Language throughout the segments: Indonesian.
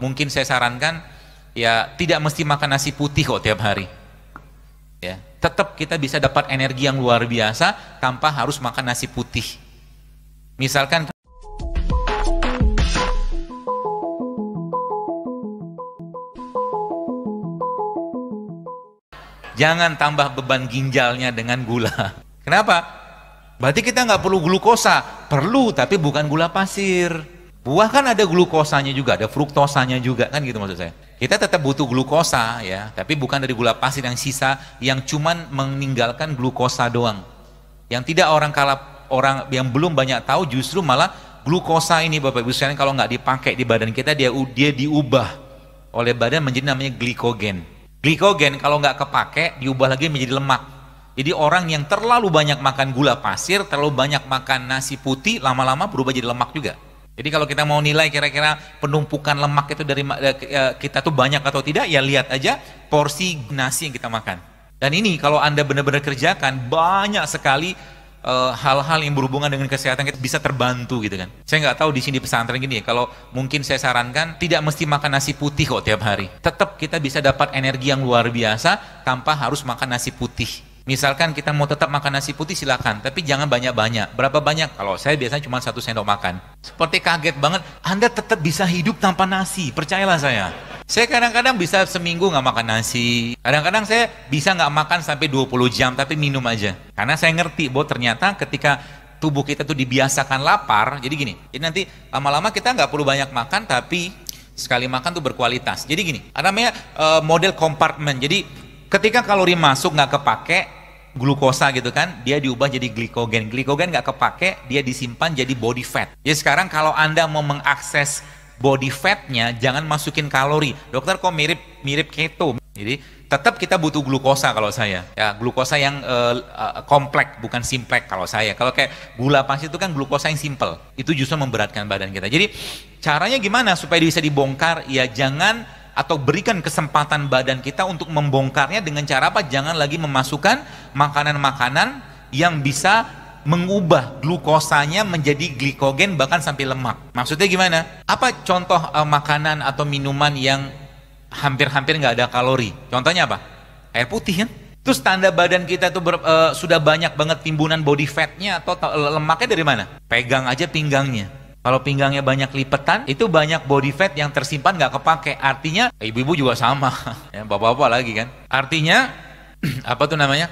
mungkin saya sarankan ya tidak mesti makan nasi putih kok tiap hari ya tetap kita bisa dapat energi yang luar biasa tanpa harus makan nasi putih misalkan jangan tambah beban ginjalnya dengan gula. Kenapa? Berarti kita nggak perlu glukosa, perlu tapi bukan gula pasir. Buah kan ada glukosanya juga, ada fruktosanya juga kan gitu maksud saya. Kita tetap butuh glukosa ya, tapi bukan dari gula pasir yang sisa yang cuman meninggalkan glukosa doang. Yang tidak orang kalap orang yang belum banyak tahu justru malah glukosa ini Bapak Ibu sekalian kalau nggak dipakai di badan kita dia dia diubah oleh badan menjadi namanya glikogen. Glikogen kalau nggak kepake diubah lagi menjadi lemak. Jadi orang yang terlalu banyak makan gula pasir, terlalu banyak makan nasi putih, lama-lama berubah jadi lemak juga. Jadi kalau kita mau nilai kira-kira penumpukan lemak itu dari eh, eh, kita tuh banyak atau tidak, ya lihat aja porsi nasi yang kita makan. Dan ini kalau Anda benar-benar kerjakan, banyak sekali eh, hal-hal yang berhubungan dengan kesehatan kita bisa terbantu gitu kan. Saya nggak tahu di sini pesantren gini ya, kalau mungkin saya sarankan tidak mesti makan nasi putih kok tiap hari. Tetap kita bisa dapat energi yang luar biasa tanpa harus makan nasi putih Misalkan kita mau tetap makan nasi putih silakan, tapi jangan banyak-banyak. Berapa banyak? Kalau saya biasanya cuma satu sendok makan. Seperti kaget banget, Anda tetap bisa hidup tanpa nasi, percayalah saya. Saya kadang-kadang bisa seminggu nggak makan nasi. Kadang-kadang saya bisa nggak makan sampai 20 jam, tapi minum aja. Karena saya ngerti bahwa ternyata ketika tubuh kita tuh dibiasakan lapar, jadi gini, jadi nanti lama-lama kita nggak perlu banyak makan, tapi sekali makan tuh berkualitas. Jadi gini, Ada namanya uh, model kompartemen. Jadi ketika kalori masuk nggak kepake, glukosa gitu kan, dia diubah jadi glikogen. Glikogen nggak kepake, dia disimpan jadi body fat. ya sekarang kalau Anda mau mengakses body fatnya, jangan masukin kalori. Dokter kok mirip mirip keto. Jadi tetap kita butuh glukosa kalau saya. Ya, glukosa yang uh, eh, uh, eh, kompleks bukan simplek kalau saya. Kalau kayak gula pasir itu kan glukosa yang simple. Itu justru memberatkan badan kita. Jadi caranya gimana supaya bisa dibongkar? Ya jangan atau berikan kesempatan badan kita untuk membongkarnya dengan cara apa? Jangan lagi memasukkan makanan-makanan yang bisa mengubah glukosanya menjadi glikogen bahkan sampai lemak. Maksudnya gimana? Apa contoh uh, makanan atau minuman yang hampir-hampir nggak ada kalori? Contohnya apa? Air putih kan? Ya? Terus tanda badan kita tuh ber, uh, sudah banyak banget timbunan body fatnya atau lemaknya dari mana? Pegang aja pinggangnya kalau pinggangnya banyak lipetan, itu banyak body fat yang tersimpan nggak kepake. Artinya ibu-ibu juga sama, ya, bapak-bapak lagi kan. Artinya apa tuh namanya?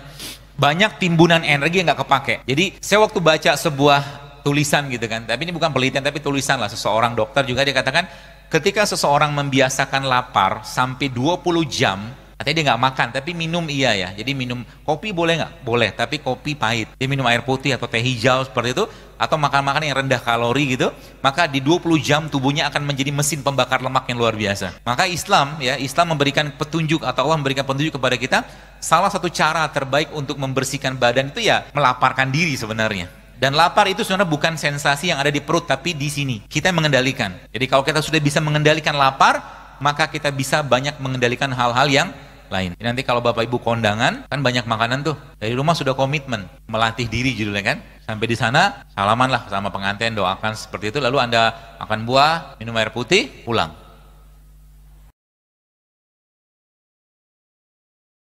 Banyak timbunan energi yang nggak kepake. Jadi saya waktu baca sebuah tulisan gitu kan, tapi ini bukan penelitian tapi tulisan lah seseorang dokter juga dia katakan ketika seseorang membiasakan lapar sampai 20 jam Katanya dia nggak makan, tapi minum iya ya. Jadi minum kopi boleh nggak? Boleh, tapi kopi pahit. Dia minum air putih atau teh hijau seperti itu, atau makan-makan yang rendah kalori gitu, maka di 20 jam tubuhnya akan menjadi mesin pembakar lemak yang luar biasa. Maka Islam ya, Islam memberikan petunjuk atau Allah memberikan petunjuk kepada kita, salah satu cara terbaik untuk membersihkan badan itu ya melaparkan diri sebenarnya. Dan lapar itu sebenarnya bukan sensasi yang ada di perut, tapi di sini. Kita mengendalikan. Jadi kalau kita sudah bisa mengendalikan lapar, maka kita bisa banyak mengendalikan hal-hal yang lain. Nanti kalau Bapak Ibu kondangan, kan banyak makanan tuh. Dari rumah sudah komitmen, melatih diri judulnya kan. Sampai di sana, salaman lah sama pengantin, doakan seperti itu. Lalu Anda akan buah, minum air putih, pulang